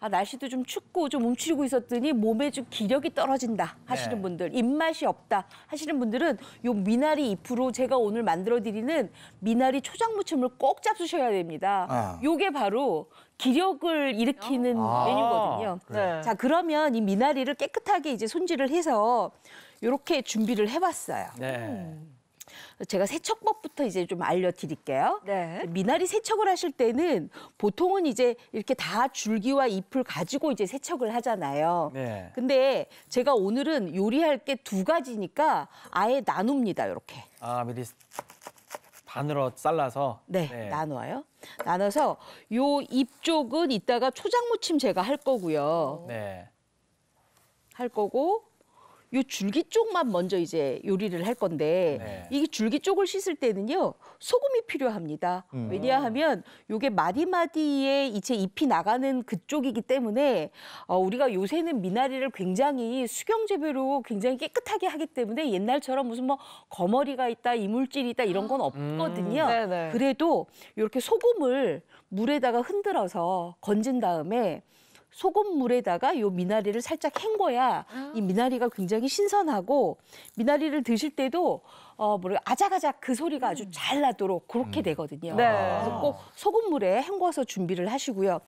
아, 날씨도 좀 춥고 좀 움츠리고 있었더니 몸에 좀 기력이 떨어진다 하시는 네. 분들, 입맛이 없다 하시는 분들은 요 미나리 잎으로 제가 오늘 만들어드리는 미나리 초장 무침을 꼭 잡수셔야 됩니다. 아. 요게 바로 기력을 일으키는 아. 메뉴거든요. 그 자, 그러면 이 미나리를 깨끗하게 이제 손질을 해서 요렇게 준비를 해봤어요. 네. 음. 제가 세척법부터 이제 좀 알려드릴게요. 네. 미나리 세척을 하실 때는 보통은 이제 이렇게 다 줄기와 잎을 가지고 이제 세척을 하잖아요. 네. 근데 제가 오늘은 요리할 게 두 가지니까 아예 나눕니다, 이렇게. 아, 미리 반으로 잘라서? 네, 네. 나눠요. 나눠서 요 잎 쪽은 이따가 초장 무침 제가 할 거고요. 네. 할 거고 요 줄기 쪽만 먼저 이제 요리를 할 건데 네. 이게 줄기 쪽을 씻을 때는요 소금이 필요합니다. 음. 왜냐하면 요게 마디마디에 이제 잎이 나가는 그쪽이기 때문에 어, 우리가 요새는 미나리를 굉장히 수경 재배로 굉장히 깨끗하게 하기 때문에 옛날처럼 무슨 뭐 거머리가 있다 이물질이 있다 이런 건 음. 없거든요. 음. 그래도 이렇게 소금을 물에다가 흔들어서 건진 다음에 소금물에다가 요 미나리를 살짝 헹궈야 아. 이 미나리가 굉장히 신선하고 미나리를 드실 때도 어, 뭐랄 아작아작 그 소리가 아주 음. 잘 나도록 그렇게 음. 되거든요. 네. 그래서 꼭 소금물에 헹궈서 준비를 하시고요.